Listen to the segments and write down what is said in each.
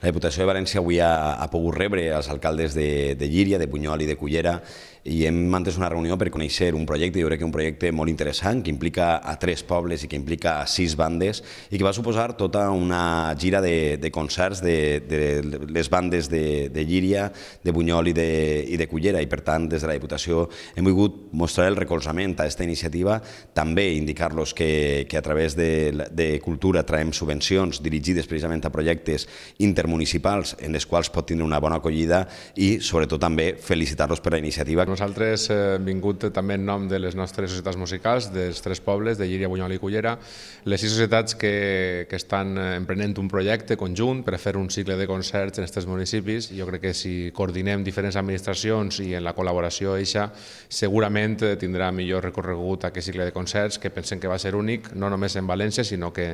La Diputació de València avui ha, ha pogut rebre els alcaldes de, de Llíria, de Bunyol i de Cullera i hem mantès una reunió per conèixer un projecte, jo crec que un projecte molt interessant, que implica a tres pobles i que implica a sis bandes i que va suposar tota una gira de, de concerts de, de les bandes de, de Llíria, de Bunyol i de, i de Cullera i per tant des de la Diputació hem volgut mostrar el recolzament a aquesta iniciativa, també indicar-los que, que a través de, de Cultura traem subvencions dirigides precisament a projectes intermunicipals en les quals pot tenir una bona acollida i sobretot també felicitar-los per la iniciativa nosaltres hem vingut també en nom de les nostres societats musicals, dels tres pobles, de Llíria, Bunyol i Cullera, les sis societats que, que estan emprenent un projecte conjunt per fer un cicle de concerts en aquests municipis. Jo crec que si coordinem diferents administracions i en la col·laboració eixa, segurament tindrà millor recorregut aquest cicle de concerts, que pensem que va ser únic, no només en València, sinó que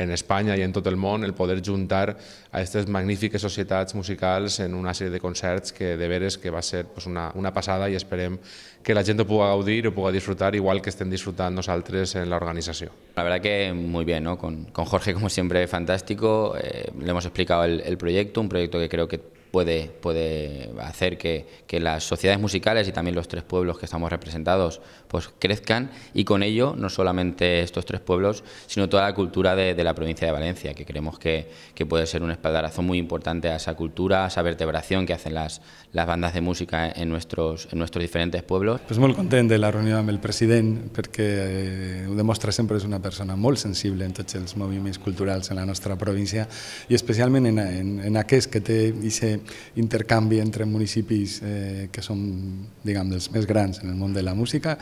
en Espanya i en tot el món, el poder juntar a aquestes magnífiques societats musicals en una sèrie de concerts que de veres que va ser pues, una, una passada i esperemos que la gente pueda audir o pueda disfrutar, igual que estén disfrutando saltres en la organización. La verdad que muy bien, ¿no? con, Jorge como siempre fantástico, eh, le hemos explicado el proyecto, un proyecto que creo que puede, puede hacer que, que, las sociedades musicales y también los tres pueblos que estamos representados pues crezcan y con ello no solamente estos tres pueblos, sino toda la cultura de, de la provincia de Valencia, que creemos que, que, puede ser un espaldarazo muy importante a esa cultura, a esa vertebración que hacen las, las bandas de música en nuestros, en nuestros diferentes pueblos. Pues muy contento de la reunión del el Presidente... ...porque eh, siempre es siempre, una persona muy sensible en todos los movimientos culturales en la nuestra provincia y especialmente en, en, en que te aquest intercanvi entre municipis eh, que són, diguem, dels més grans en el món de la música,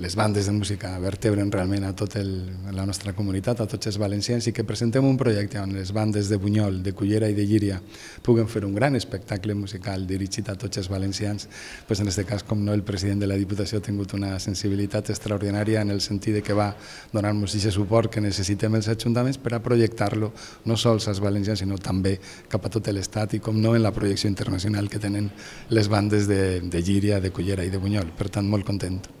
les bandes de música vertebren realment a tota la nostra comunitat, a tots els valencians, i que presentem un projecte on les bandes de Bunyol, de Cullera i de Llíria puguen fer un gran espectacle musical dirigit a tots els valencians, doncs en aquest cas, com no, el president de la Diputació ha tingut una sensibilitat extraordinària en el sentit que va donar-nos aquest suport que necessitem els ajuntaments per a projectar-lo no sols als valencians, sinó també cap a tot l'Estat i, com no, en la projecció internacional que tenen les bandes de, de Llíria, de Cullera i de Bunyol. Per tant, molt content.